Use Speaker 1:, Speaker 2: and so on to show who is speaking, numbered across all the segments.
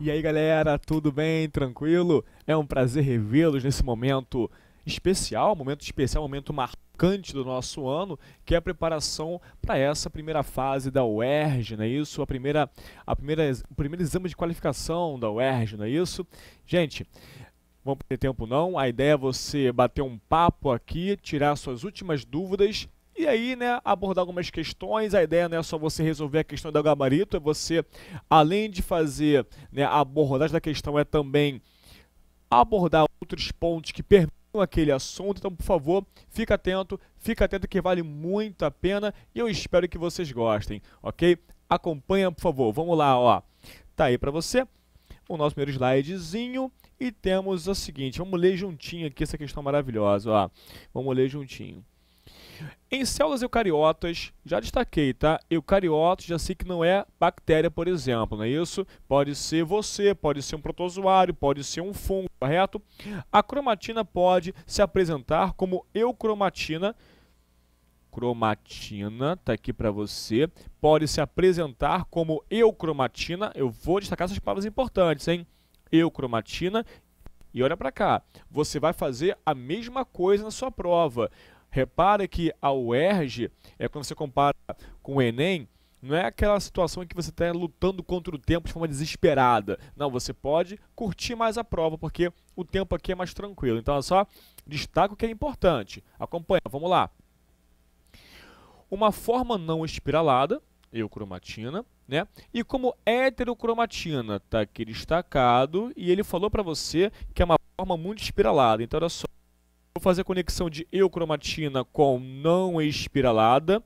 Speaker 1: E aí galera, tudo bem? Tranquilo? É um prazer revê-los nesse momento especial, momento especial, momento marcante do nosso ano, que é a preparação para essa primeira fase da UERJ, não é isso? A primeira, a primeira, o primeiro exame de qualificação da UERJ, não é isso? Gente, vamos perder tempo não, a ideia é você bater um papo aqui, tirar suas últimas dúvidas e aí, né, abordar algumas questões. A ideia não é só você resolver a questão do gabarito, é você, além de fazer né, a abordagem da questão, é também abordar outros pontos que permitem aquele assunto. Então, por favor, fica atento, fica atento que vale muito a pena e eu espero que vocês gostem, ok? Acompanha, por favor. Vamos lá, ó. Tá aí para você o nosso primeiro slidezinho e temos o seguinte, vamos ler juntinho aqui essa questão maravilhosa, ó. Vamos ler juntinho. Em células eucariotas, já destaquei, tá? Eucariotas, já sei que não é bactéria, por exemplo, não é isso? Pode ser você, pode ser um protozoário, pode ser um fungo, correto? A cromatina pode se apresentar como eucromatina, cromatina, tá aqui para você, pode se apresentar como eucromatina, eu vou destacar essas palavras importantes, hein? Eucromatina e olha para cá, você vai fazer a mesma coisa na sua prova. Repare que a UERJ, é, quando você compara com o Enem, não é aquela situação em que você está lutando contra o tempo de forma desesperada. Não, você pode curtir mais a prova, porque o tempo aqui é mais tranquilo. Então, é só destaco o que é importante. Acompanha, vamos lá. Uma forma não espiralada, eucromatina, né? E como heterocromatina, está aqui destacado, e ele falou para você que é uma forma muito espiralada. Então, olha só, Vou fazer a conexão de eucromatina com não espiralada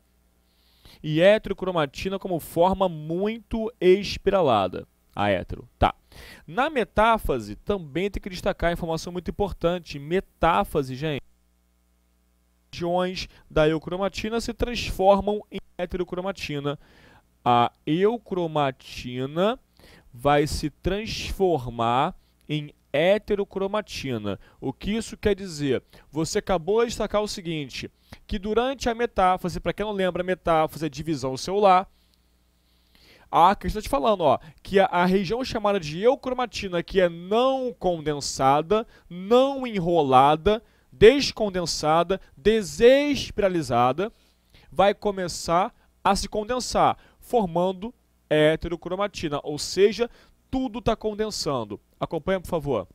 Speaker 1: e heterocromatina como forma muito espiralada, a hetero. Tá. Na metáfase, também tem que destacar a informação muito importante. Metáfase, gente. Regiões da eucromatina se transformam em heterocromatina. A eucromatina vai se transformar em heterocromatina. O que isso quer dizer? Você acabou de destacar o seguinte, que durante a metáfase, para quem não lembra, metáfase é divisão celular, a questão tá te falando, ó, que a, a, região chamada de eucromatina, que é não condensada, não enrolada, descondensada, desespiralizada, vai começar a se condensar, formando heterocromatina, ou seja, tudo está condensando. Acompanha, por favor.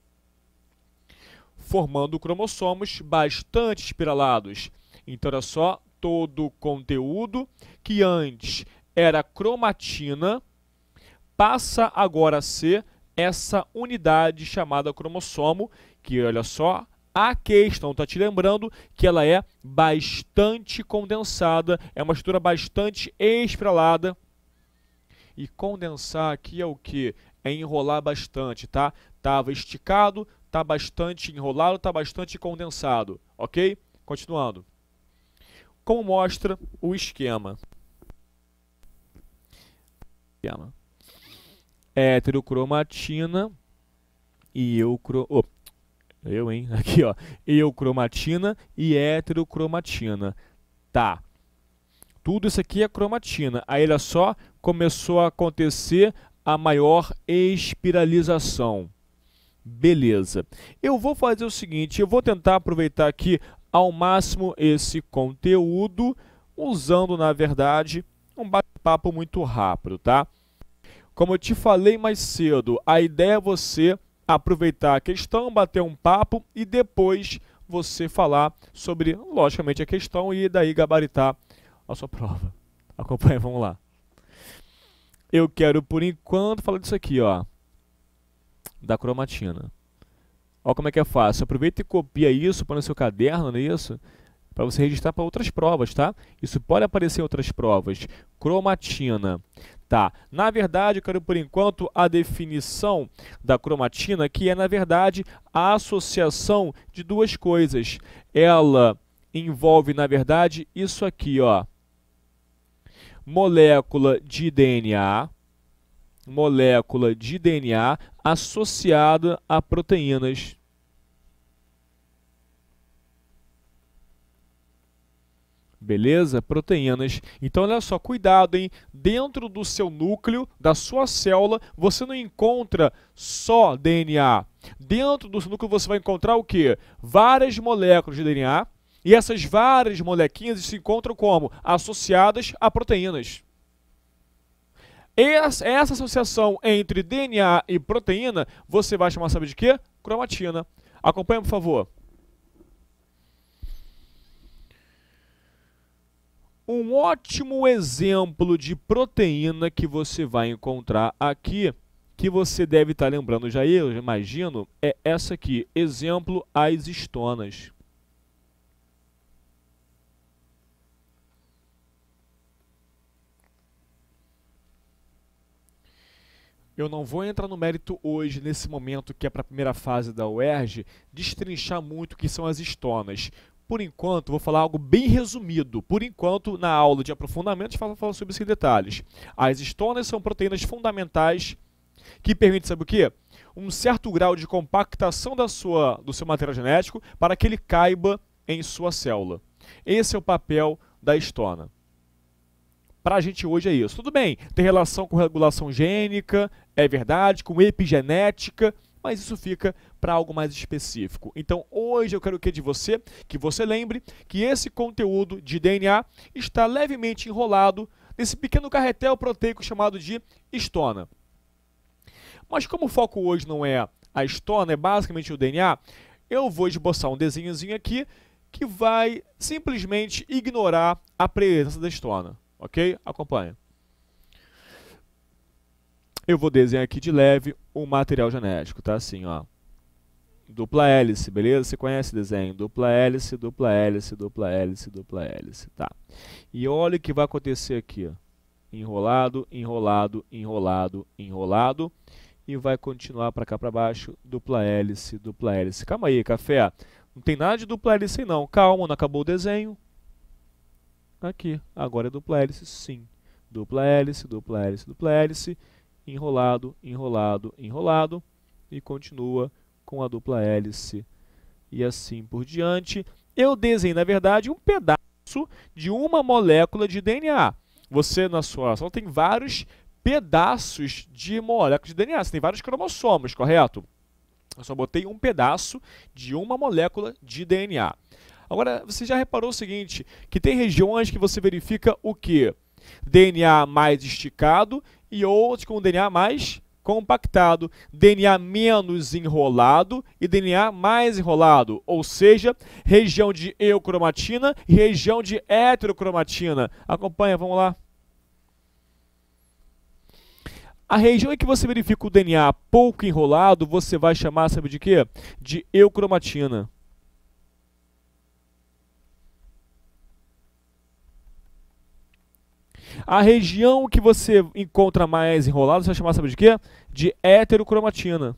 Speaker 1: Formando cromossomos bastante espiralados. Então, olha só, todo o conteúdo que antes era cromatina passa agora a ser essa unidade chamada cromossomo, que olha só, a questão está te lembrando que ela é bastante condensada, é uma estrutura bastante espiralada. E condensar aqui é o que? é enrolar bastante, tá? Tava esticado, tá bastante enrolado, tá bastante condensado, ok? Continuando. Como mostra o esquema? Esquema. Heterocromatina e eucro... Oh, eu, hein? Aqui, ó. Eucromatina e heterocromatina. Tá. Tudo isso aqui é cromatina. Aí, olha só, começou a acontecer a maior espiralização. Beleza. Eu vou fazer o seguinte, eu vou tentar aproveitar aqui ao máximo esse conteúdo, usando, na verdade, um bate-papo muito rápido, tá? Como eu te falei mais cedo, a ideia é você aproveitar a questão, bater um papo e depois você falar sobre, logicamente, a questão e daí gabaritar a sua prova. Acompanhe, vamos lá. Eu quero, por enquanto, falar disso aqui, ó. Da cromatina. Ó como é que é fácil. Aproveita e copia isso para o seu caderno, não é isso? Para você registrar para outras provas, tá? Isso pode aparecer em outras provas. Cromatina. Tá. Na verdade, eu quero, por enquanto, a definição da cromatina, que é, na verdade, a associação de duas coisas. Ela envolve, na verdade, isso aqui, ó molécula de DNA, molécula de DNA associada a proteínas. Beleza? Proteínas. Então, olha só, cuidado, hein? Dentro do seu núcleo, da sua célula, você não encontra só DNA. Dentro do seu núcleo você vai encontrar o quê? Várias moléculas de DNA e essas várias molequinhas se encontram como? Associadas a proteínas. Essa, associação entre DNA e proteína, você vai chamar, sabe de quê? Cromatina. Acompanha, por favor. Um ótimo exemplo de proteína que você vai encontrar aqui, que você deve estar lembrando já, eu imagino, é essa aqui. Exemplo, as estonas. Eu não vou entrar no mérito hoje, nesse momento que é para a primeira fase da UERJ, destrinchar muito o que são as estonas. Por enquanto, vou falar algo bem resumido. Por enquanto, na aula de aprofundamento falo, falar sobre esses detalhes. As estonas são proteínas fundamentais que permitem, sabe o quê? Um certo grau de compactação da sua, do seu material genético para que ele caiba em sua célula. Esse é o papel da estona para a gente hoje é isso. Tudo bem, tem relação com regulação gênica, é verdade, com epigenética, mas isso fica para algo mais específico. Então, hoje eu quero que de você, que você lembre que esse conteúdo de DNA está levemente enrolado nesse pequeno carretel proteico chamado de estona. Mas como o foco hoje não é a estona, é basicamente o DNA, eu vou esboçar um desenhozinho aqui que vai simplesmente ignorar a presença da estona. Ok? Acompanha. Eu vou desenhar aqui de leve o material genético, tá? Assim, ó. Dupla hélice, beleza? Você conhece o desenho? Dupla hélice, dupla hélice, dupla hélice, dupla hélice, tá? E olha o que vai acontecer aqui, ó. Enrolado, enrolado, enrolado, enrolado. E vai continuar para cá para baixo, dupla hélice, dupla hélice. Calma aí, café. Não tem nada de dupla hélice não. Calma, não acabou o desenho aqui. Agora é dupla hélice, sim. Dupla hélice, dupla hélice, dupla hélice, enrolado, enrolado, enrolado, e continua com a dupla hélice e assim por diante. Eu desenhei, na verdade, um pedaço de uma molécula de DNA. Você, na sua ação, tem vários pedaços de moléculas de DNA. Você tem vários cromossomos, correto? Eu só botei um pedaço de uma molécula de DNA. Agora, você já reparou o seguinte, que tem regiões que você verifica o quê? DNA mais esticado e outros com DNA mais compactado, DNA menos enrolado e DNA mais enrolado, ou seja, região de eucromatina e região de heterocromatina. Acompanha, vamos lá. A região em que você verifica o DNA pouco enrolado, você vai chamar, sabe de quê? De eucromatina. A região que você encontra mais enrolada, você vai chamar, sabe de quê? De heterocromatina.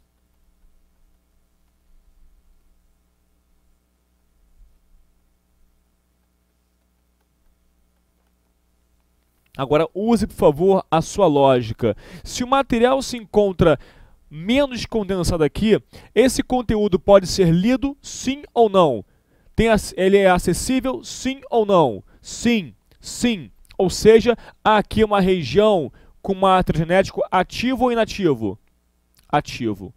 Speaker 1: Agora use, por favor, a sua lógica. Se o material se encontra menos condensado aqui, esse conteúdo pode ser lido sim ou não? Tem, ele é acessível sim ou não? Sim, sim. Ou seja, há aqui é uma região com matriz genético ativo ou inativo? Ativo.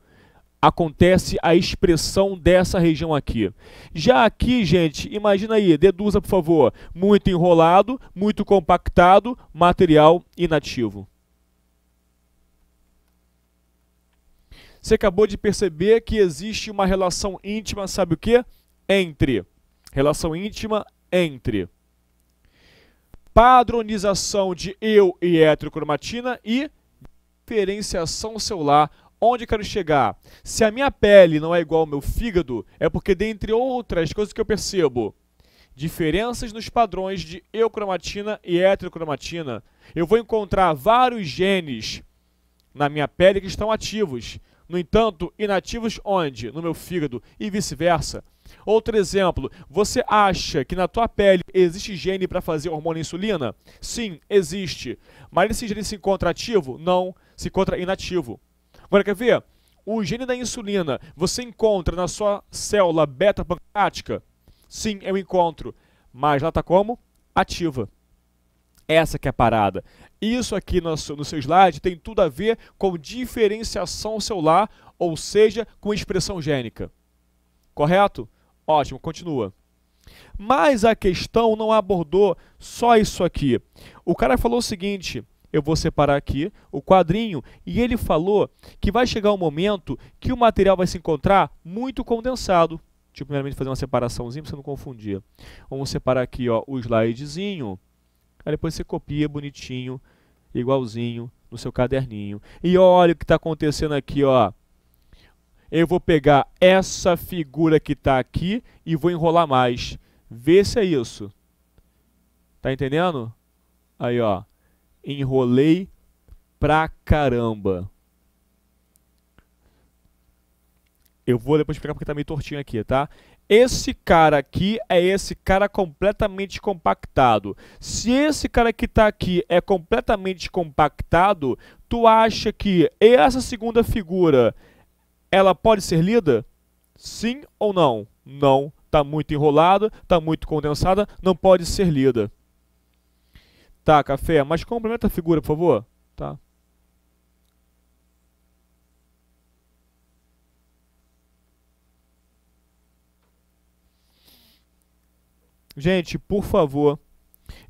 Speaker 1: Acontece a expressão dessa região aqui. Já aqui, gente, imagina aí, deduza por favor, muito enrolado, muito compactado, material inativo. Você acabou de perceber que existe uma relação íntima, sabe o que? Entre. Relação íntima entre padronização de eu e heterocromatina e diferenciação celular. Onde quero chegar? Se a minha pele não é igual ao meu fígado, é porque, dentre outras coisas que eu percebo, diferenças nos padrões de eucromatina e heterocromatina, eu vou encontrar vários genes na minha pele que estão ativos. No entanto, inativos onde? No meu fígado e vice-versa. Outro exemplo, você acha que na tua pele existe gene para fazer hormônio insulina? Sim, existe. Mas esse gene se encontra ativo? Não, se encontra inativo. Agora quer ver? O gene da insulina você encontra na sua célula beta pancreática? Sim, eu encontro. Mas lá está como? Ativa. Essa que é a parada. Isso aqui no seu, no seu slide tem tudo a ver com diferenciação celular, ou seja, com expressão gênica. Correto? Ótimo, continua. Mas a questão não abordou só isso aqui. O cara falou o seguinte: eu vou separar aqui o quadrinho, e ele falou que vai chegar um momento que o material vai se encontrar muito condensado. Deixa tipo, eu primeiramente fazer uma separaçãozinha para você não confundir. Vamos separar aqui ó, o slidezinho, aí depois você copia bonitinho, igualzinho, no seu caderninho. E olha o que está acontecendo aqui, ó eu vou pegar essa figura que está aqui e vou enrolar mais. Vê se é isso. Tá entendendo? Aí, ó. Enrolei pra caramba. Eu vou depois explicar porque tá meio tortinho aqui, tá? Esse cara aqui é esse cara completamente compactado. Se esse cara que tá aqui é completamente compactado, tu acha que essa segunda figura ela pode ser lida? Sim ou não? Não. Está muito enrolada, está muito condensada, não pode ser lida. Tá, café, mas complementa a figura, por favor. Tá. Gente, por favor,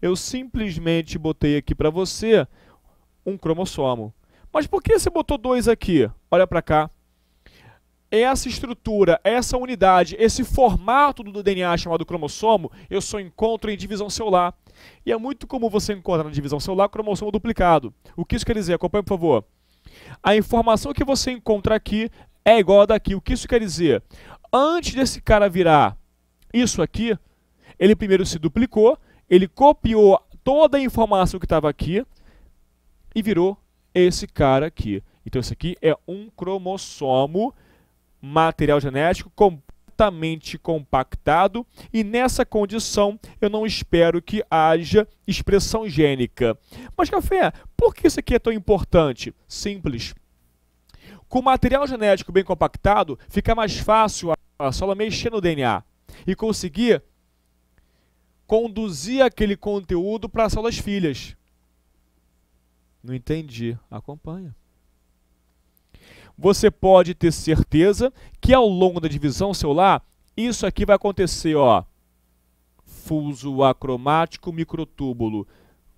Speaker 1: eu simplesmente botei aqui para você um cromossomo. Mas por que você botou dois aqui? Olha para cá essa estrutura, essa unidade, esse formato do DNA chamado cromossomo, eu só encontro em divisão celular. E é muito comum você encontrar na divisão celular cromossomo duplicado. O que isso quer dizer? Acompanhe, por favor. A informação que você encontra aqui é igual a daqui. O que isso quer dizer? Antes desse cara virar isso aqui, ele primeiro se duplicou, ele copiou toda a informação que estava aqui e virou esse cara aqui. Então, esse aqui é um cromossomo material genético completamente compactado e nessa condição eu não espero que haja expressão gênica. Mas café, por que isso aqui é tão importante? Simples. Com material genético bem compactado, fica mais fácil a célula mexer no DNA e conseguir conduzir aquele conteúdo para as células filhas. Não entendi. Acompanha você pode ter certeza que ao longo da divisão celular, isso aqui vai acontecer, ó. Fuso acromático microtúbulo.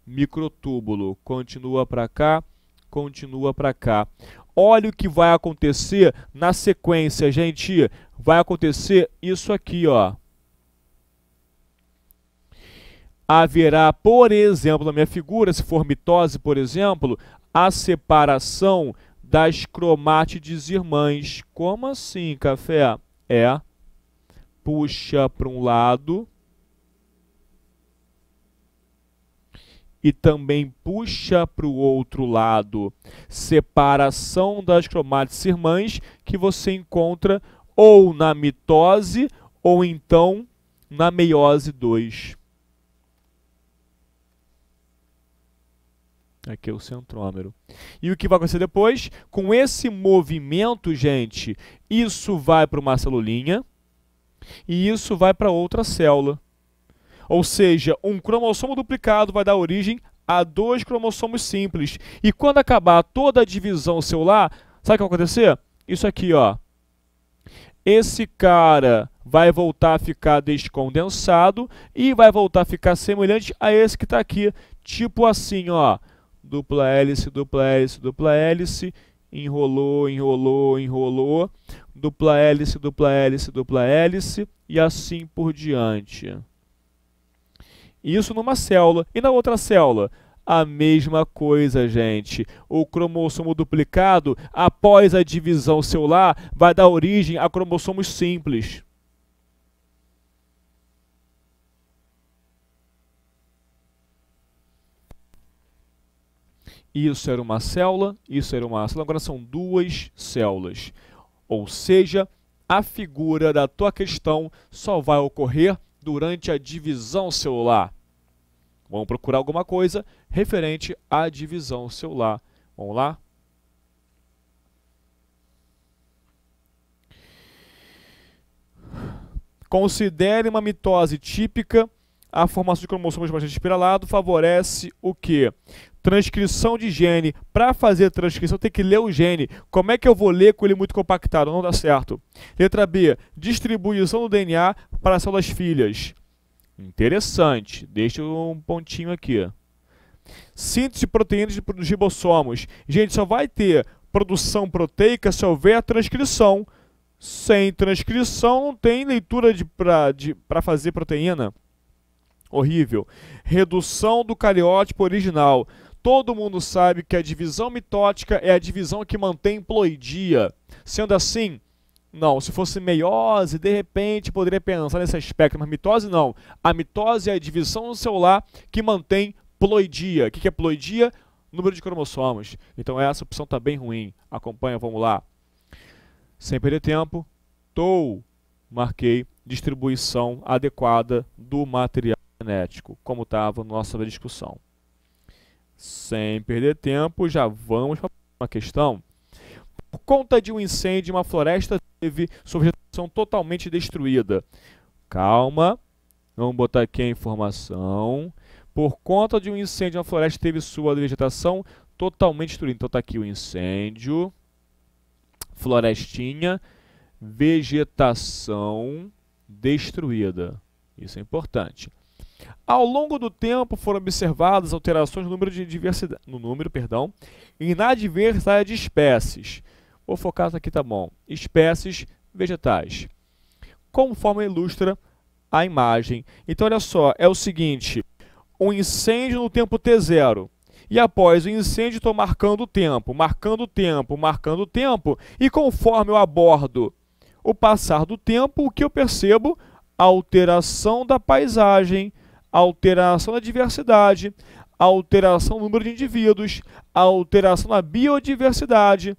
Speaker 1: Microtúbulo continua para cá, continua para cá. Olha o que vai acontecer na sequência, gente. Vai acontecer isso aqui, ó haverá, por exemplo, na minha figura, se for mitose, por exemplo, a separação das cromátides irmãs. Como assim, café? É, puxa para um lado e também puxa para o outro lado. Separação das cromátides irmãs que você encontra ou na mitose ou então na meiose 2. Aqui né, é o centrômero. E o que vai acontecer depois? Com esse movimento, gente, isso vai para uma celulinha e isso vai para outra célula. Ou seja, um cromossomo duplicado vai dar origem a dois cromossomos simples. E quando acabar toda a divisão celular, sabe o que vai acontecer? Isso aqui, ó. Esse cara vai voltar a ficar descondensado e vai voltar a ficar semelhante a esse que está aqui, tipo assim, ó dupla hélice, dupla hélice, dupla hélice, enrolou, enrolou, enrolou, dupla hélice, dupla hélice, dupla hélice e assim por diante. Isso numa célula. E na outra célula? A mesma coisa, gente. O cromossomo duplicado, após a divisão celular, vai dar origem a cromossomos simples. Isso era uma célula, isso era uma célula. Agora são duas células. Ou seja, a figura da tua questão só vai ocorrer durante a divisão celular. Vamos procurar alguma coisa referente à divisão celular. Vamos lá? Considere uma mitose típica. A formação de cromossomos bastante espiralado favorece o quê? transcrição de gene, para fazer transcrição tem que ler o gene. Como é que eu vou ler com ele muito compactado? Não dá certo. Letra B, distribuição do DNA para células filhas. Interessante. Deixa um pontinho aqui. Síntese de proteínas dos ribossomos. Gente, só vai ter produção proteica se houver transcrição. Sem transcrição não tem leitura de, para de, fazer proteína horrível. Redução do cariótipo original. Todo mundo sabe que a divisão mitótica é a divisão que mantém ploidia. Sendo assim, não, se fosse meiose, de repente poderia pensar nesse aspecto, mas mitose não. A mitose é a divisão celular que mantém ploidia. O que é ploidia? Número de cromossomos. Então essa opção está bem ruim. Acompanha, vamos lá. Sem perder tempo, tou, marquei distribuição adequada do material genético, como estava na nossa discussão. Sem perder tempo, já vamos para uma questão. Por conta de um incêndio, uma floresta teve sua vegetação totalmente destruída. Calma, vamos botar aqui a informação. Por conta de um incêndio, uma floresta teve sua vegetação totalmente destruída. Então está aqui o incêndio, florestinha, vegetação destruída. Isso é importante. Ao longo do tempo foram observadas alterações no número de diversidade, no número, perdão, e na diversidade de espécies. Vou focar aqui, tá bom? Espécies vegetais. Conforme ilustra a imagem. Então olha só, é o seguinte: um incêndio no tempo T0. E após o incêndio, estou marcando o tempo, marcando o tempo, marcando o tempo. E conforme eu abordo o passar do tempo, o que eu percebo? Alteração da paisagem alteração da diversidade, alteração do número de indivíduos, alteração da biodiversidade.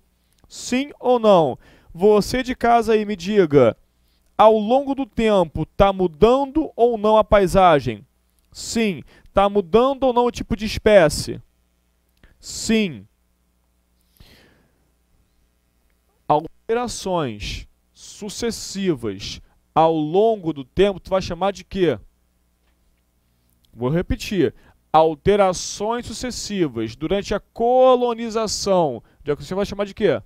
Speaker 1: Sim ou não? Você de casa aí me diga, ao longo do tempo, está mudando ou não a paisagem? Sim. Está mudando ou não o tipo de espécie? Sim. Alterações sucessivas ao longo do tempo, tu vai chamar de quê? Vou repetir. Alterações sucessivas durante a colonização. Já que você vai chamar de quê?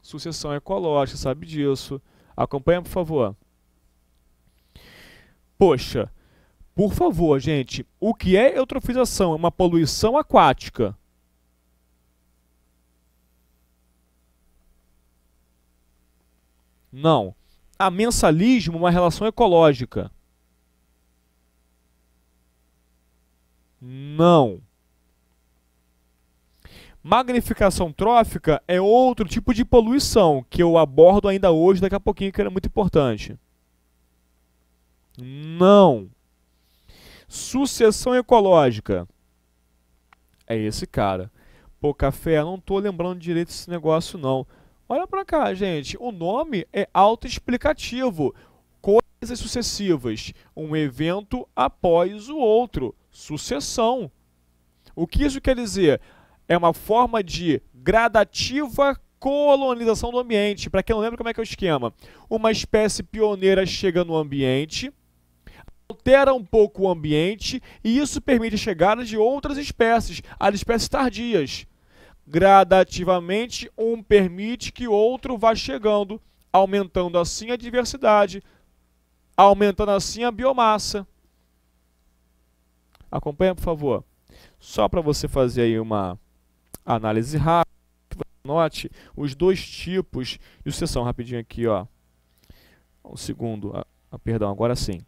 Speaker 1: Sucessão ecológica, sabe disso. Acompanha, por favor. Poxa, por favor, gente, o que é eutrofização? É uma poluição aquática. Não. A mensalismo é uma relação ecológica. Não. Magnificação trófica é outro tipo de poluição que eu abordo ainda hoje, daqui a pouquinho, que era é muito importante. Não. Sucessão ecológica. É esse cara. Pô, café, não tô lembrando direito desse negócio não. Olha para cá, gente. O nome é autoexplicativo. Coisas sucessivas, um evento após o outro sucessão. O que isso quer dizer? É uma forma de gradativa colonização do ambiente. Para quem não lembra como é que é o esquema, uma espécie pioneira chega no ambiente, altera um pouco o ambiente e isso permite a chegada de outras espécies, as espécies tardias. Gradativamente, um permite que outro vá chegando, aumentando assim a diversidade, aumentando assim a biomassa. Acompanha, por favor. Só para você fazer aí uma análise rápida, note os dois tipos de sucessão rapidinho aqui, ó. Um segundo, ah, ah, perdão, agora sim.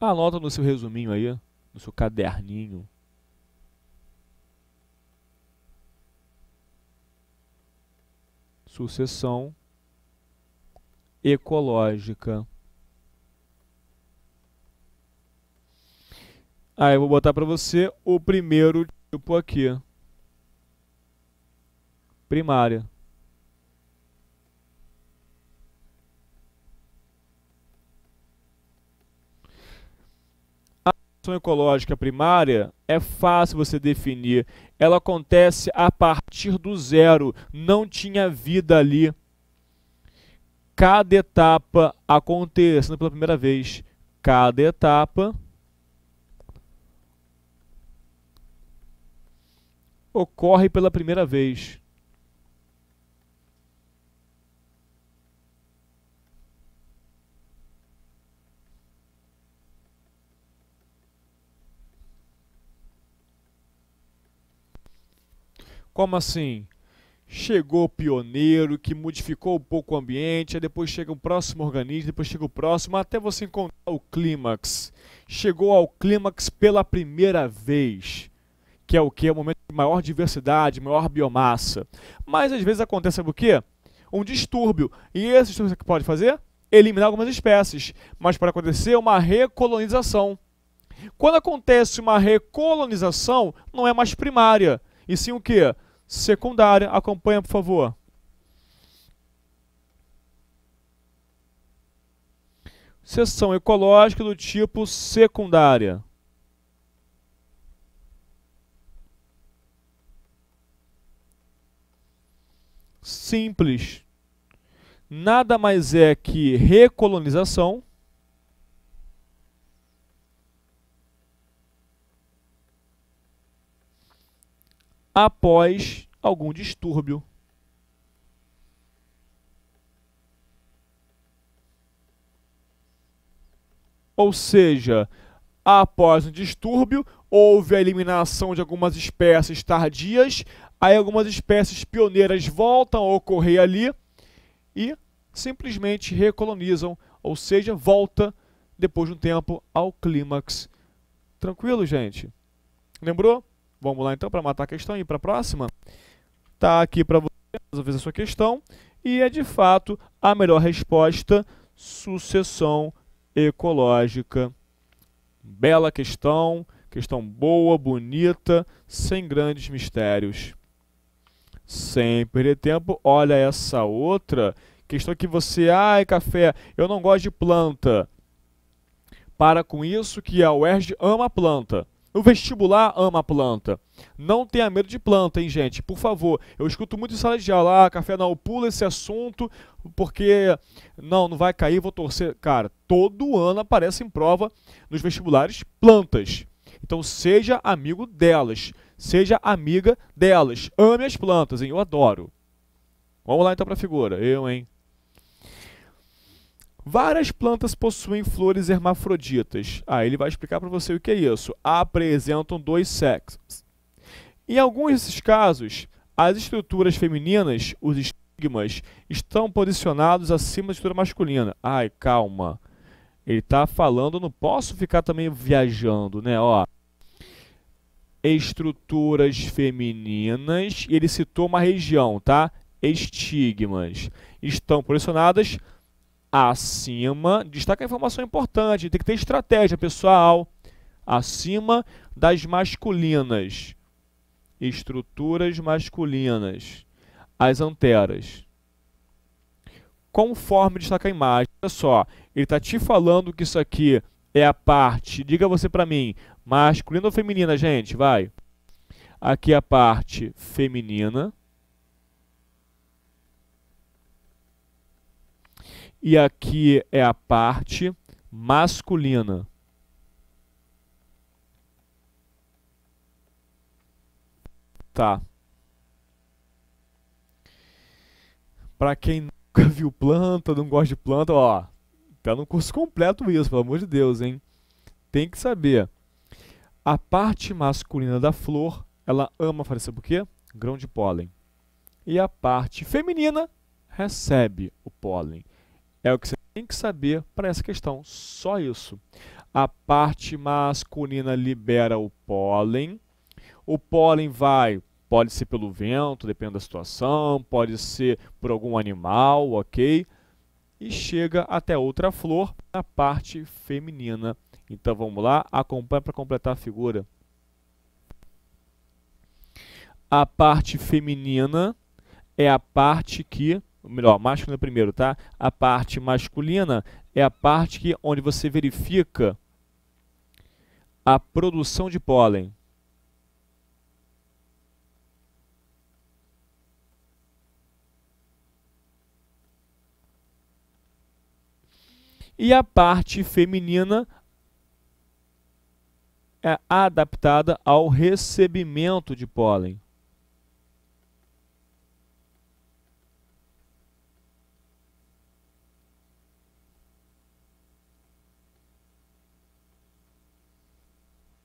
Speaker 1: Anota no seu resuminho aí, no seu caderninho. Sucessão ecológica. Aí ah, eu vou botar para você o primeiro tipo aqui. Primária. A ação ecológica primária é fácil você definir. Ela acontece a partir do zero. Não tinha vida ali. Cada etapa acontecendo pela primeira vez. Cada etapa ocorre pela primeira vez. Como assim? Chegou o pioneiro que modificou um pouco o ambiente, aí depois chega o próximo organismo, depois chega o próximo, até você encontrar o clímax. Chegou ao clímax pela primeira vez, que é o que? É o momento maior diversidade, maior biomassa. Mas às vezes acontece o quê? Um distúrbio. E esse distúrbio que pode fazer? Eliminar algumas espécies, mas para acontecer uma recolonização. Quando acontece uma recolonização, não é mais primária, e sim o quê? Secundária. Acompanha, por favor. Seção ecológica do tipo secundária. simples. Nada mais é que recolonização. após algum distúrbio. Ou seja, após um distúrbio, houve a eliminação de algumas espécies tardias, Aí algumas espécies pioneiras voltam a ocorrer ali e simplesmente recolonizam, ou seja, volta depois de um tempo ao clímax. Tranquilo, gente? Lembrou? Vamos lá então para matar a questão e ir para a próxima. Tá aqui para você resolver a sua questão e é de fato a melhor resposta, sucessão ecológica. Bela questão, questão boa, bonita, sem grandes mistérios sem perder tempo, olha essa outra questão que você, ai café, eu não gosto de planta. Para com isso que a UERJ ama a planta. O vestibular ama a planta. Não tenha medo de planta, hein, gente? Por favor. Eu escuto muito em sala de aula, ah, café não, pula esse assunto, porque não, não vai cair, vou torcer. Cara, todo ano aparece em prova nos vestibulares plantas. Então seja amigo delas. Seja amiga delas. Ame as plantas, hein? Eu adoro. Vamos lá então para a figura. Eu, hein? Várias plantas possuem flores hermafroditas. Ah, ele vai explicar para você o que é isso. Apresentam dois sexos. Em alguns desses casos, as estruturas femininas, os estigmas, estão posicionados acima da estrutura masculina. Ai, calma. Ele está falando, não posso ficar também viajando, né? Ó, estruturas femininas, e ele citou uma região, tá? Estigmas estão posicionadas acima. Destaca a informação importante, tem que ter estratégia pessoal. Acima das masculinas. Estruturas masculinas. As anteras. Conforme destaca a imagem, olha só, ele está te falando que isso aqui é a parte, diga você para mim, Masculina ou feminina, gente? Vai. Aqui a parte feminina. E aqui é a parte masculina. Tá. Para quem nunca viu planta, não gosta de planta, ó, tá no curso completo isso, pelo amor de Deus, hein? Tem que saber. A parte masculina da flor, ela ama fazer o quê? Grão de pólen. E a parte feminina recebe o pólen. É o que você tem que saber para essa questão, só isso. A parte masculina libera o pólen. O pólen vai, pode ser pelo vento, depende da situação, pode ser por algum animal, ok? E chega até outra flor, a parte feminina então vamos lá, acompanha para completar a figura. A parte feminina é a parte que, melhor, masculina primeiro, tá? A parte masculina é a parte que, onde você verifica a produção de pólen. E a parte feminina é adaptada ao recebimento de pólen.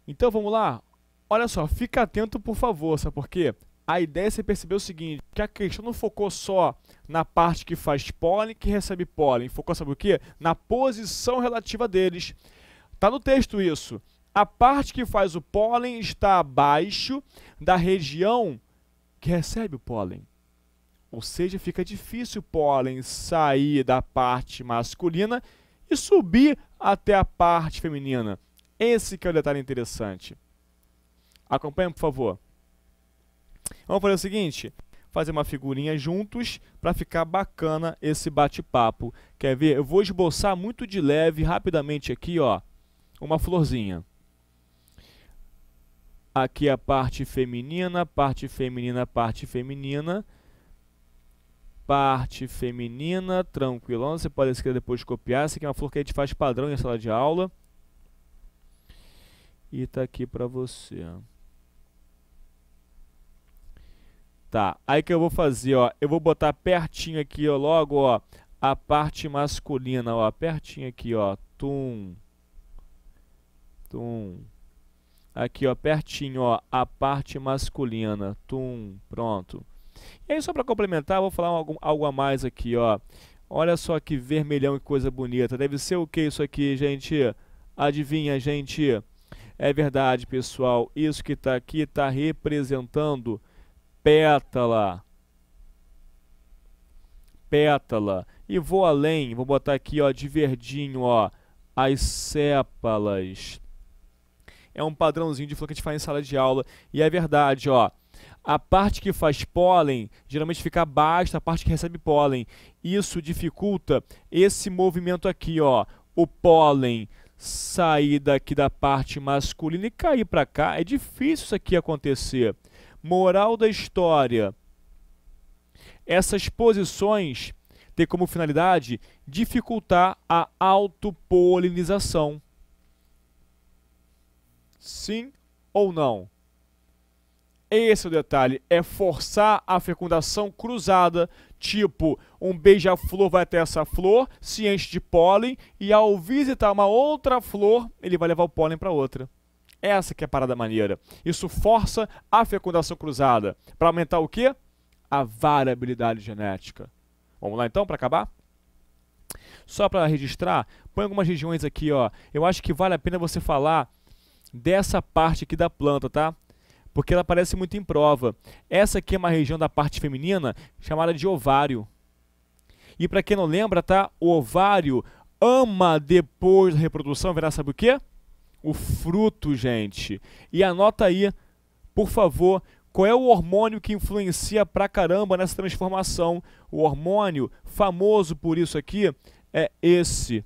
Speaker 1: Então vamos lá? Olha só, fica atento por favor, sabe por quê? A ideia é você perceber o seguinte, que a questão não focou só na parte que faz pólen, que recebe pólen, focou sabe o quê? Na posição relativa deles. Tá no texto isso a parte que faz o pólen está abaixo da região que recebe o pólen. Ou seja, fica difícil o pólen sair da parte masculina e subir até a parte feminina. Esse que é o detalhe interessante. Acompanhe, por favor. Vamos fazer o seguinte, fazer uma figurinha juntos para ficar bacana esse bate-papo. Quer ver? Eu vou esboçar muito de leve, rapidamente aqui, ó, uma florzinha aqui a parte feminina, parte feminina, parte feminina, parte feminina, tranquilão, você pode escrever depois de copiar, essa aqui é uma flor que a gente faz padrão em sala de aula, e tá aqui para você, Tá, aí que eu vou fazer, ó, eu vou botar pertinho aqui, ó, logo, ó, a parte masculina, ó, pertinho aqui, ó, tum, tum, aqui ó, pertinho, ó, a parte masculina, tum, pronto. E aí só para complementar, vou falar algo, algo a mais aqui, ó. Olha só que vermelhão e coisa bonita. Deve ser o que isso aqui, gente? Adivinha, gente? É verdade, pessoal. Isso que está aqui está representando pétala. Pétala. E vou além, vou botar aqui, ó, de verdinho, ó, as sépalas é um padrãozinho de flor que a gente faz em sala de aula. E é verdade, ó. A parte que faz pólen geralmente fica abaixo da parte que recebe pólen. Isso dificulta esse movimento aqui, ó. O pólen sair daqui da parte masculina e cair para cá. É difícil isso aqui acontecer. Moral da história. Essas posições têm como finalidade dificultar a autopolinização. Sim ou não? Esse é o detalhe, é forçar a fecundação cruzada, tipo, um beija-flor vai até essa flor, se enche de pólen e ao visitar uma outra flor, ele vai levar o pólen para outra. Essa que é a parada maneira. Isso força a fecundação cruzada para aumentar o quê? A variabilidade genética. Vamos lá então para acabar? Só para registrar, põe algumas regiões aqui, ó. Eu acho que vale a pena você falar dessa parte aqui da planta, tá? Porque ela aparece muito em prova. Essa aqui é uma região da parte feminina chamada de ovário. E para quem não lembra, tá? O ovário ama depois da reprodução, verá sabe o quê? O fruto, gente. E anota aí, por favor, qual é o hormônio que influencia pra caramba nessa transformação? O hormônio famoso por isso aqui é esse.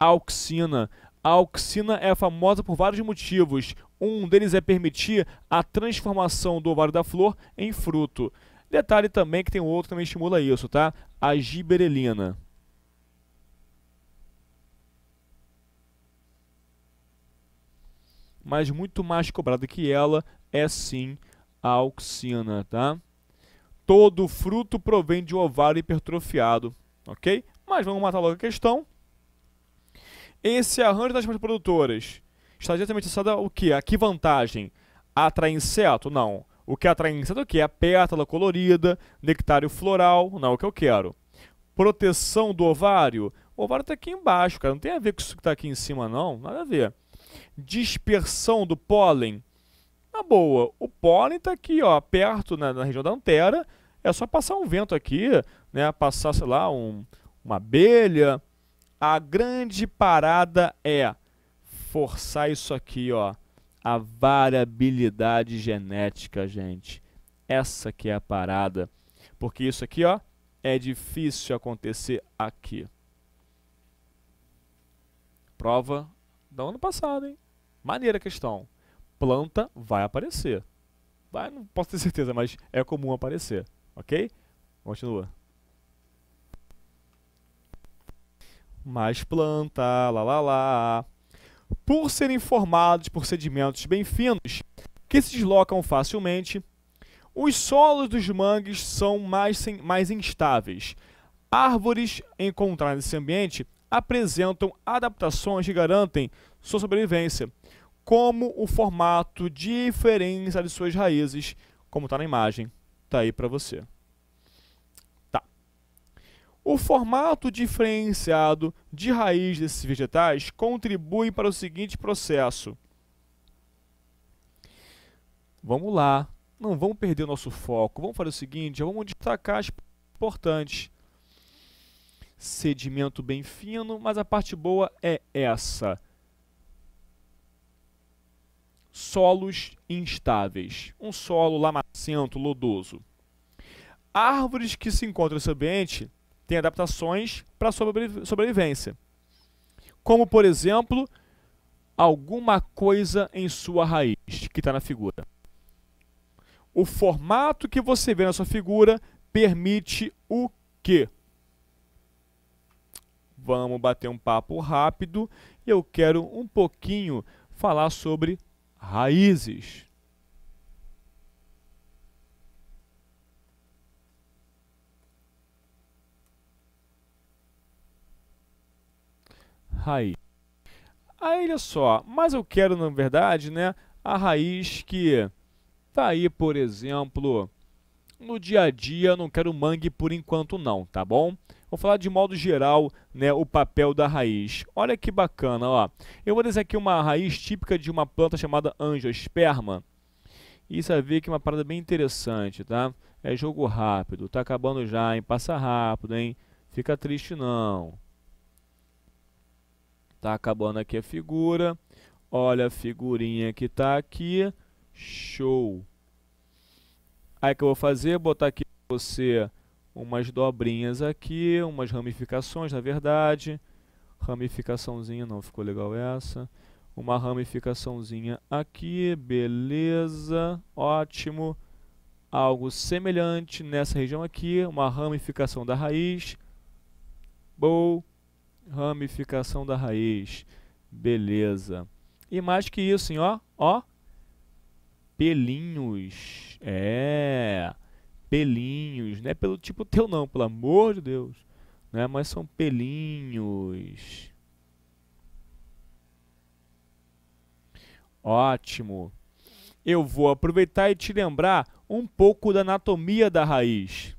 Speaker 1: A auxina. A auxina é famosa por vários motivos. Um deles é permitir a transformação do ovário da flor em fruto. Detalhe também que tem outro que também estimula isso, tá? A giberelina. Mas muito mais cobrada que ela é sim a auxina, tá? Todo fruto provém de um ovário hipertrofiado, ok? Mas vamos matar logo a questão. Esse arranjo das produtoras está diretamente associado ao que? A que vantagem? Atrai inseto? Não. O que atrai inseto é o que? A pétala colorida, nectário floral, não é o que eu quero. Proteção do ovário? O ovário está aqui embaixo, cara. Não tem a ver com isso que está aqui em cima, não. Nada a ver. Dispersão do pólen? Na boa, o pólen está aqui, ó, perto na, né, na região da antera. É só passar um vento aqui, né? Passar, sei lá, um, uma abelha, a grande parada é forçar isso aqui, ó, a variabilidade genética, gente. Essa que é a parada. Porque isso aqui, ó, é difícil acontecer aqui. Prova do ano passado, hein? Maneira a questão. Planta vai aparecer. Vai, não posso ter certeza, mas é comum aparecer, ok? Continua. mais planta, lá lá lá. Por serem formados por sedimentos bem finos, que se deslocam facilmente, os solos dos mangues são mais, sem, mais instáveis. Árvores encontradas nesse ambiente apresentam adaptações que garantem sua sobrevivência, como o formato diferencial de suas raízes, como está na imagem, está aí para você. O formato diferenciado de raiz desses vegetais contribui para o seguinte processo. Vamos lá, não vamos perder o nosso foco. Vamos fazer o seguinte, vamos destacar as importantes. Sedimento bem fino, mas a parte boa é essa. Solos instáveis. Um solo lamacento, lodoso. Árvores que se encontram nesse ambiente tem adaptações para sobrevi sobrevivência. Como, por exemplo, alguma coisa em sua raiz, que está na figura. O formato que você vê na sua figura permite o quê? Vamos bater um papo rápido. Eu quero um pouquinho falar sobre raízes. raiz. Aí olha só, mas eu quero na verdade, né, a raiz que tá aí, por exemplo, no dia a dia, eu não quero mangue por enquanto não, tá bom? Vou falar de modo geral, né, o papel da raiz. Olha que bacana, ó. Eu vou desenhar aqui uma raiz típica de uma planta chamada angiosperma. E você vai ver que é uma parada bem interessante, tá? É jogo rápido, tá acabando já, hein? Passa rápido, hein? Fica triste não. Tá acabando aqui a figura. Olha a figurinha que tá aqui. Show! Aí o que eu vou fazer? Botar aqui para você umas dobrinhas aqui, umas ramificações, na verdade. Ramificaçãozinha, não ficou legal essa. Uma ramificaçãozinha aqui, beleza, ótimo. Algo semelhante nessa região aqui, uma ramificação da raiz. Boa ramificação da raiz. Beleza. E mais que isso, hein, ó, ó, pelinhos. É, pelinhos, não é pelo tipo teu não, pelo amor de Deus. Né? Mas são pelinhos. Ótimo. Eu vou aproveitar e te lembrar um pouco da anatomia da raiz.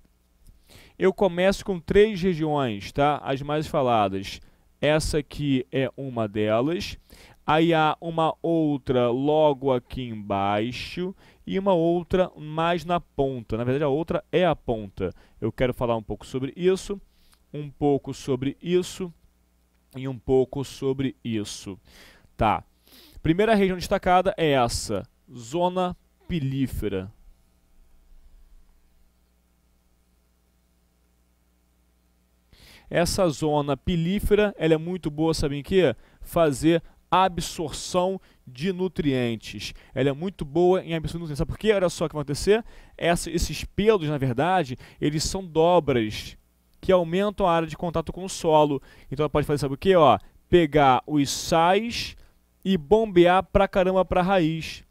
Speaker 1: Eu começo com três regiões, tá? As mais faladas. Essa aqui é uma delas. Aí há uma outra logo aqui embaixo e uma outra mais na ponta. Na verdade, a outra é a ponta. Eu quero falar um pouco sobre isso, um pouco sobre isso e um pouco sobre isso. Tá. Primeira região destacada é essa, zona pilífera, essa zona pilífera ela é muito boa, sabem que? Fazer absorção de nutrientes. Ela é muito boa em absorção de nutrientes. Sabe por quê? Olha só o que vai acontecer. Essa, esses pelos, na verdade, eles são dobras que aumentam a área de contato com o solo. Então ela pode fazer, sabe o que? Ó, pegar os sais e bombear pra caramba pra raiz.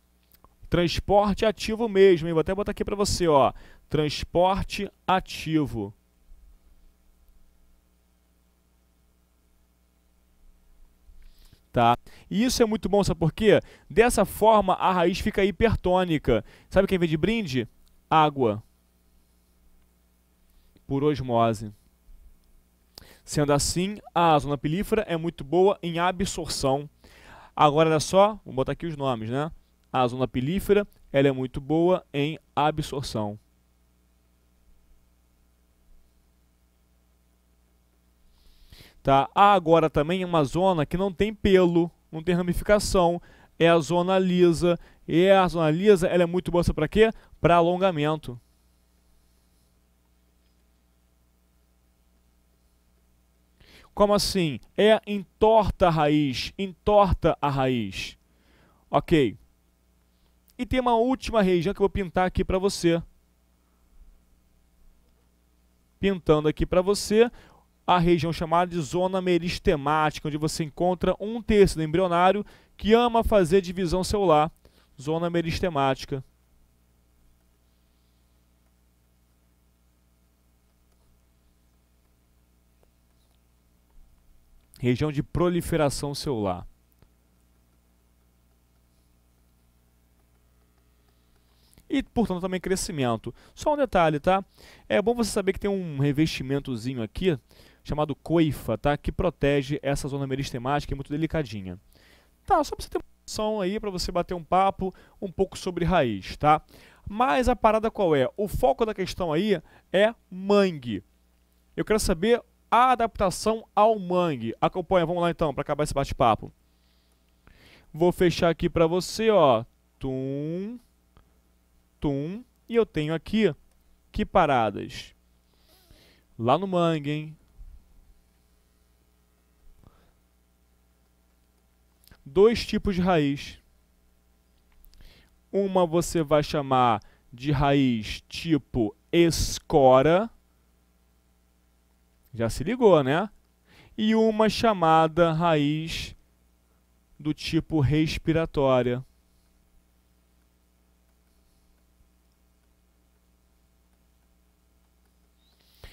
Speaker 1: Transporte ativo mesmo, hein? Vou até botar aqui para você, ó. Transporte ativo. tá? E isso é muito bom, sabe por quê? Dessa forma, a raiz fica hipertônica. Sabe quem vem de brinde? Água. Por osmose. Sendo assim, a zona pilífera é muito boa em absorção. Agora, olha só, vou botar aqui os nomes, né? A zona pilífera, ela é muito boa em absorção. Tá? Há agora também uma zona que não tem pelo, não tem ramificação, é a zona lisa. E a zona lisa ela é muito boa para quê? Para alongamento. Como assim? É entorta a raiz, entorta a raiz. Ok. E tem uma última região que eu vou pintar aqui para você. Pintando aqui para você, a região chamada de zona meristemática, onde você encontra um terço do embrionário que ama fazer divisão celular, zona meristemática. Região de proliferação celular. e, portanto, também crescimento. Só um detalhe, tá? É bom você saber que tem um revestimentozinho aqui chamado coifa, tá? Que protege essa zona meristemática, que é muito delicadinha. Tá, só para você ter uma noção aí, para você bater um papo um pouco sobre raiz, tá? Mas a parada qual é? O foco da questão aí é mangue. Eu quero saber a adaptação ao mangue. Acompanha, vamos lá então, para acabar esse bate-papo. Vou fechar aqui para você, ó. Tum, tum. E eu tenho aqui, que paradas? Lá no mangue, hein? dois tipos de raiz. Uma você vai chamar de raiz tipo escora. Já se ligou, né? E uma chamada raiz do tipo respiratória.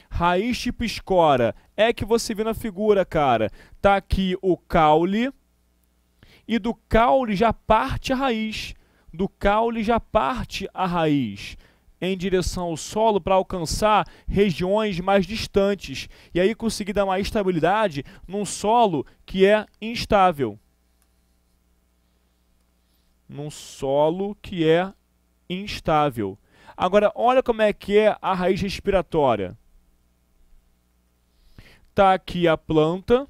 Speaker 1: Raiz tipo escora é que você vê na figura, cara. Tá aqui o caule e do caule já parte a raiz. Do caule já parte a raiz em direção ao solo para alcançar regiões mais distantes e aí conseguir dar uma estabilidade num solo que é instável. Num solo que é instável. Agora, olha como é que é a raiz respiratória. Está aqui a planta,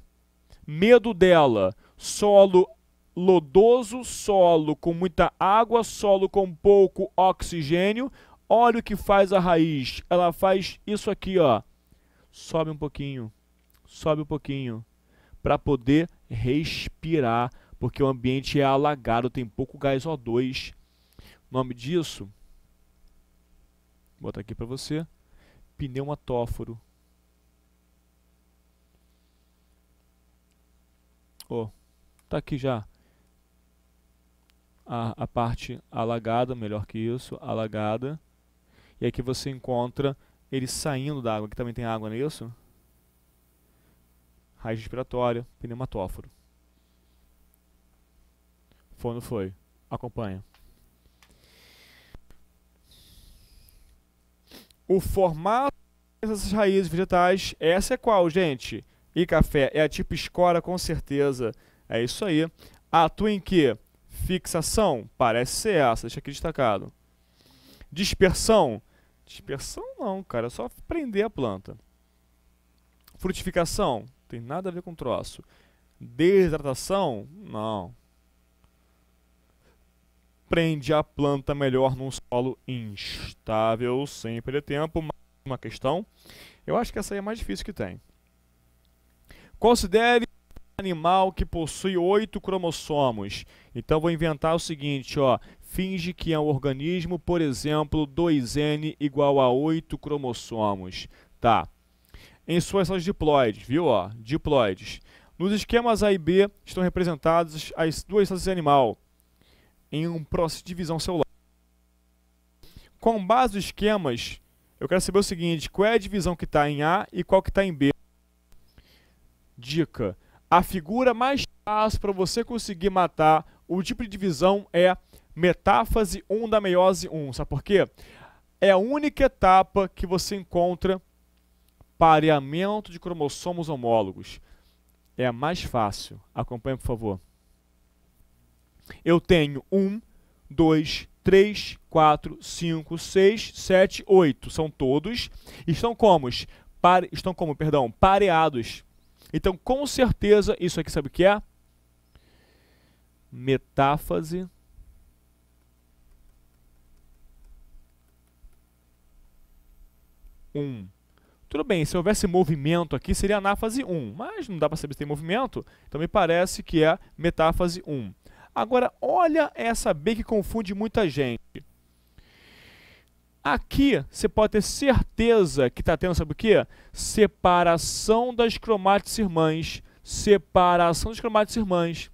Speaker 1: medo dela, solo lodoso solo com muita água, solo com pouco oxigênio. Olha o que faz a raiz. Ela faz isso aqui, ó. Sobe um pouquinho, sobe um pouquinho, para poder respirar, porque o ambiente é alagado, tem pouco gás O2. O nome disso, vou botar aqui para você, pneumatóforo. Oh, tá aqui já a, a parte alagada, melhor que isso, alagada. E aqui você encontra ele saindo da água, que também tem água nisso. É Raiz respiratória, pneumatóforo. fundo foi? Acompanha. O formato dessas raízes vegetais, essa é qual, gente? E café é a tipo escora, com certeza. É isso aí. Atua em que? Fixação, parece ser essa, deixa aqui destacado. Dispersão, dispersão não, cara, é só prender a planta. Frutificação, tem nada a ver com troço. Desidratação, não. Prende a planta melhor num solo instável, sem perder tempo. Mais uma questão. Eu acho que essa aí é mais difícil que tem. Considere animal que possui oito cromossomos. Então vou inventar o seguinte, ó, finge que é um organismo, por exemplo, 2N igual a 8 cromossomos. Tá. Em suas são os diploides, viu? Ó, diploides. Nos esquemas A e B estão representadas as duas células animal em um processo de divisão celular. Com base nos esquemas, eu quero saber o seguinte, qual é a divisão que está em A e qual que está em B? Dica, a figura mais fácil para você conseguir matar o tipo de divisão é metáfase 1 da meiose 1. Sabe por quê? É a única etapa que você encontra pareamento de cromossomos homólogos. É a mais fácil. Acompanhe, por favor. Eu tenho 1, 2, 3, 4, 5, 6, 7, 8. São todos. Estão como? Pare... Estão como, perdão, pareados. Então, com certeza, isso aqui sabe o que é? Metáfase Um. Tudo bem, se houvesse movimento aqui, seria anáfase 1, mas não dá para saber se tem movimento, então me parece que é metáfase 1. Agora, olha essa B que confunde muita gente. Aqui você pode ter certeza que está tendo, sabe o quê? Separação das cromátides irmãs. Separação das cromátides irmãs.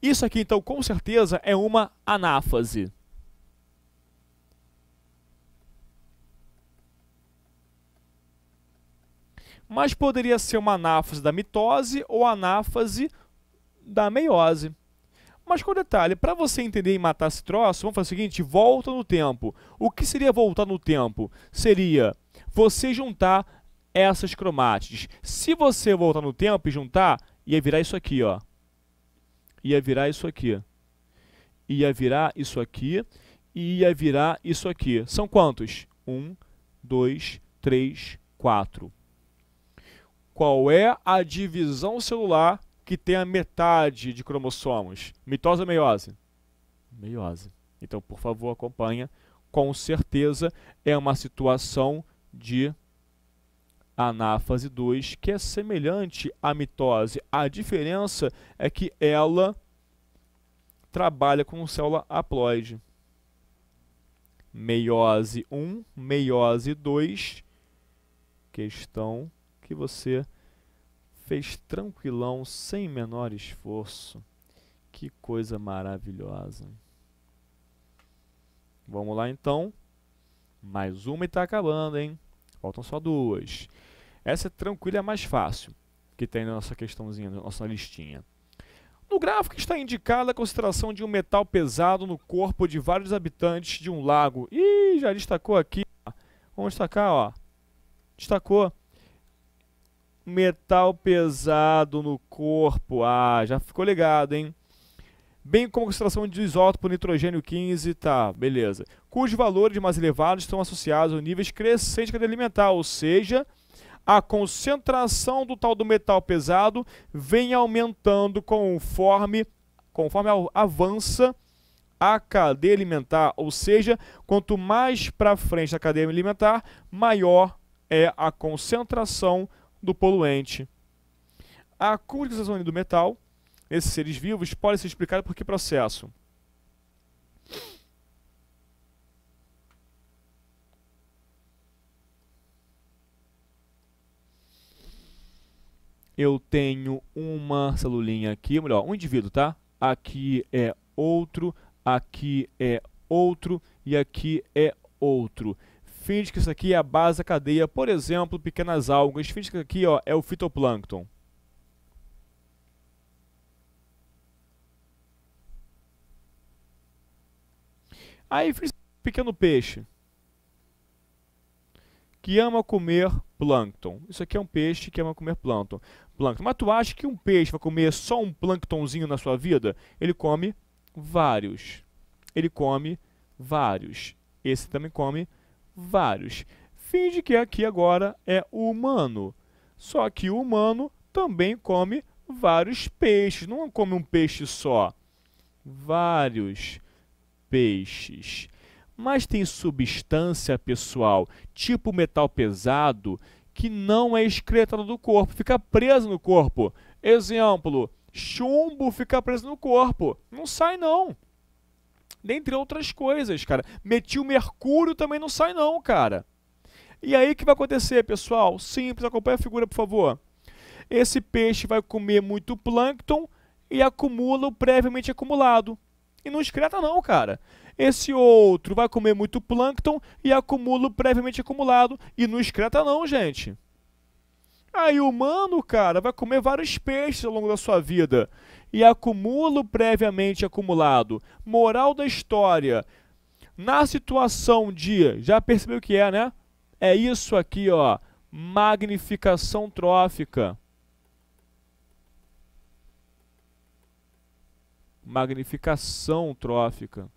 Speaker 1: Isso aqui, então, com certeza é uma anáfase. Mas poderia ser uma anáfase da mitose ou anáfase da meiose. Mas com detalhe, para você entender e matar esse troço, vamos fazer o seguinte: volta no tempo. O que seria voltar no tempo? Seria você juntar essas cromátides. Se você voltar no tempo e juntar, ia virar isso aqui, ó. Ia virar isso aqui. Ia virar isso aqui. E ia virar isso aqui. São quantos? Um, dois, três, quatro. Qual é a divisão celular que tem a metade de cromossomos? Mitose ou meiose? Meiose. Então, por favor, acompanha. Com certeza é uma situação de anáfase 2 que é semelhante à mitose. A diferença é que ela trabalha com célula haploide. Meiose 1, meiose 2, questão que você fez tranquilão, sem menor esforço. Que coisa maravilhosa. Vamos lá então. Mais uma e está acabando, hein? Faltam só duas. Essa é tranquila é mais fácil, que tem na nossa questãozinha, na nossa listinha. No gráfico está indicada a concentração de um metal pesado no corpo de vários habitantes de um lago. Ih, já destacou aqui. Vamos destacar, ó. Destacou metal pesado no corpo. Ah, já ficou ligado, hein? Bem como a concentração de isótopo nitrogênio 15, tá, beleza. Cujos valores mais elevados estão associados a níveis crescentes de cadeia alimentar, ou seja, a concentração do tal do metal pesado vem aumentando conforme, conforme avança a cadeia alimentar, ou seja, quanto mais para frente a cadeia alimentar, maior é a concentração do poluente. A concretização do metal, esses seres vivos, pode ser explicada por que processo? Eu tenho uma celulinha aqui, melhor, um indivíduo, tá? Aqui é outro, aqui é outro e aqui é outro finge que isso aqui é a base da cadeia, por exemplo, pequenas algas. Finge que isso aqui ó, é o fitoplâncton. Aí finge é um pequeno peixe que ama comer plâncton. Isso aqui é um peixe que ama comer plâncton. plâncton. Mas tu acha que um peixe vai comer só um plânctonzinho na sua vida? Ele come vários. Ele come vários. Esse também come vários vários. Finge que aqui agora é humano. Só que o humano também come vários peixes, não come um peixe só. Vários peixes. Mas tem substância, pessoal, tipo metal pesado, que não é excretado do corpo, fica preso no corpo. Exemplo, chumbo fica preso no corpo, não sai não. Dentre outras coisas, cara. Metil mercúrio também não sai não, cara. E aí o que vai acontecer, pessoal? Simples, acompanha a figura, por favor. Esse peixe vai comer muito plâncton e acumula o previamente acumulado. E não excreta não, cara. Esse outro vai comer muito plâncton e acumula o previamente acumulado. E não excreta não, gente. Aí o humano, cara, vai comer vários peixes ao longo da sua vida e acumulo previamente acumulado. Moral da história. Na situação de, já percebeu o que é, né? É isso aqui, ó, magnificação trófica. Magnificação trófica.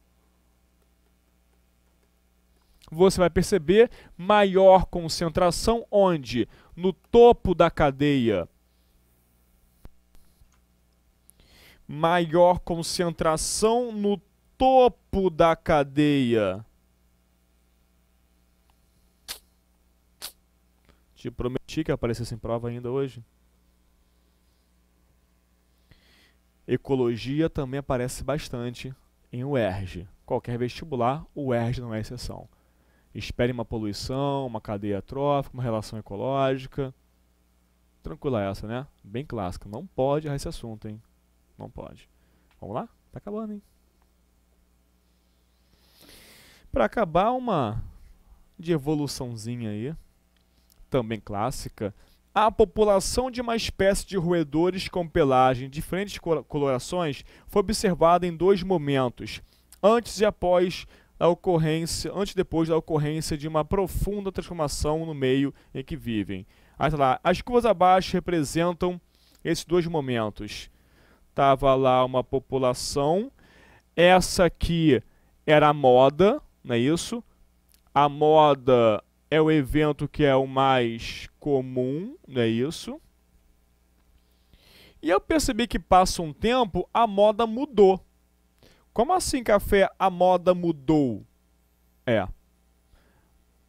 Speaker 1: Você vai perceber maior concentração onde? No topo da cadeia maior concentração no topo da cadeia. Te prometi que aparecesse em prova ainda hoje. Ecologia também aparece bastante em UERJ. Qualquer vestibular, o UERJ não é exceção. Espere uma poluição, uma cadeia trófica, uma relação ecológica. Tranquila essa, né? Bem clássica. Não pode errar esse assunto, hein? Não pode. Vamos lá? Tá acabando, hein? Para acabar, uma de evoluçãozinha aí, também clássica. A população de uma espécie de roedores com pelagem de diferentes colorações foi observada em dois momentos, antes e após a ocorrência, antes e depois da ocorrência de uma profunda transformação no meio em que vivem. Aí tá lá, as curvas abaixo representam esses dois momentos. Tava lá uma população. Essa aqui era a moda, não é isso? A moda é o evento que é o mais comum, não é isso? E eu percebi que passa um tempo, a moda mudou. Como assim, café? A moda mudou? É.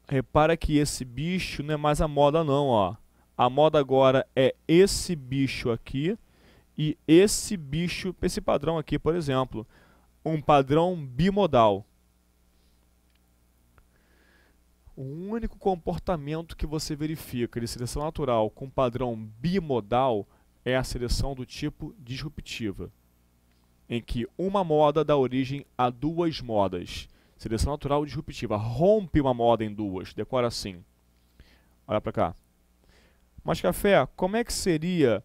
Speaker 1: Repara que esse bicho não é mais a moda não, ó. A moda agora é esse bicho aqui e esse bicho, esse padrão aqui, por exemplo, um padrão bimodal. O único comportamento que você verifica de seleção natural com padrão bimodal é a seleção do tipo disruptiva, em que uma moda dá origem a duas modas. Seleção natural disruptiva rompe uma moda em duas, decora assim. Olha para cá. Mas café, como é que seria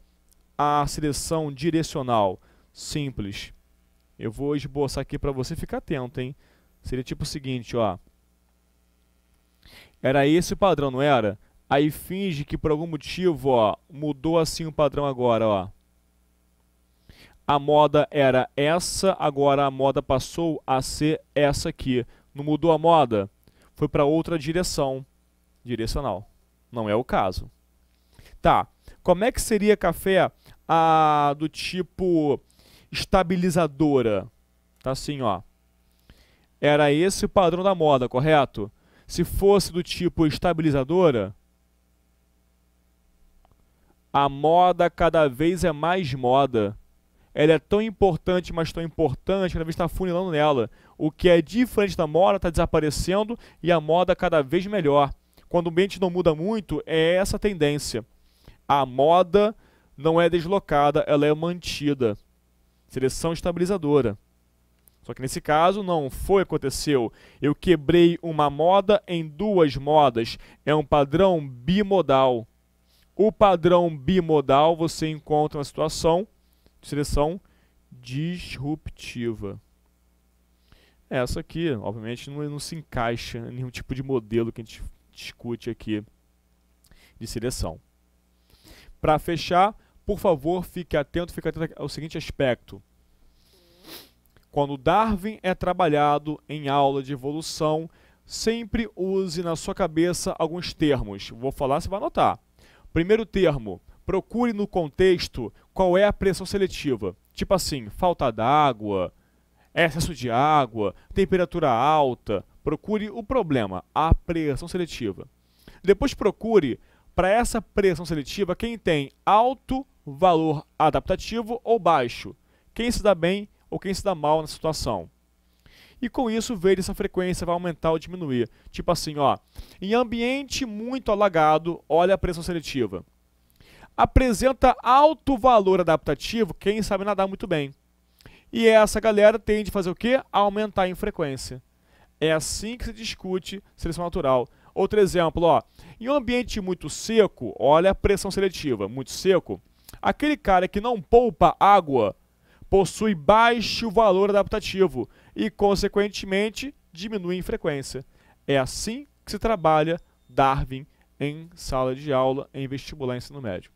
Speaker 1: a seleção direcional? Simples. Eu vou esboçar aqui para você ficar atento, hein? Seria tipo o seguinte, ó. Era esse o padrão, não era? Aí finge que por algum motivo, ó, mudou assim o padrão agora, ó. A moda era essa, agora a moda passou a ser essa aqui. Não mudou a moda? Foi para outra direção. Direcional. Não é o caso. Tá. Como é que seria café a do tipo estabilizadora. Tá assim, ó. Era esse o padrão da moda, correto? Se fosse do tipo estabilizadora, a moda cada vez é mais moda. Ela é tão importante, mas tão importante, cada vez está funilando nela. O que é diferente da moda está desaparecendo e a moda cada vez melhor. Quando o ambiente não muda muito, é essa a tendência. A moda não é deslocada, ela é mantida. Seleção estabilizadora. Só que nesse caso não foi aconteceu. Eu quebrei uma moda em duas modas. É um padrão bimodal. O padrão bimodal você encontra uma situação de seleção disruptiva. Essa aqui, obviamente, não, não se encaixa em nenhum tipo de modelo que a gente discute aqui de seleção. Para fechar, por favor, fique atento, fique atento ao seguinte aspecto. Quando Darwin é trabalhado em aula de evolução, sempre use na sua cabeça alguns termos. Vou falar, você vai anotar. Primeiro termo, procure no contexto qual é a pressão seletiva. Tipo assim, falta d'água, excesso de água, temperatura alta. Procure o problema, a pressão seletiva. Depois procure para essa pressão seletiva quem tem alto valor adaptativo ou baixo, quem se dá bem ou quem se dá mal na situação. E com isso, ver a frequência vai aumentar ou diminuir. Tipo assim, ó, em ambiente muito alagado, olha a pressão seletiva. Apresenta alto valor adaptativo quem sabe nadar muito bem. E essa galera tende a fazer o quê? Aumentar em frequência. É assim que se discute seleção natural. Outro exemplo, ó, em um ambiente muito seco, olha a pressão seletiva, muito seco, Aquele cara que não poupa água possui baixo valor adaptativo e, consequentemente, diminui em frequência. É assim que se trabalha Darwin em sala de aula, em vestibular ensino médio.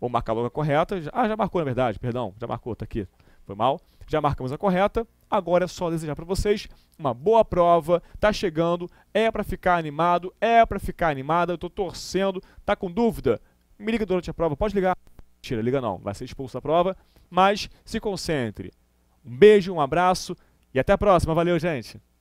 Speaker 1: Vou marcar logo a correta. Ah, já marcou na verdade, perdão, já marcou, tá aqui. Foi mal. Já marcamos a correta. Agora é só desejar para vocês uma boa prova. Tá chegando, é para ficar animado, é para ficar animada. Eu tô torcendo. Tá com dúvida? me liga durante a prova, pode ligar. Tira, liga não, vai ser expulso da prova, mas se concentre. Um beijo, um abraço e até a próxima. Valeu, gente!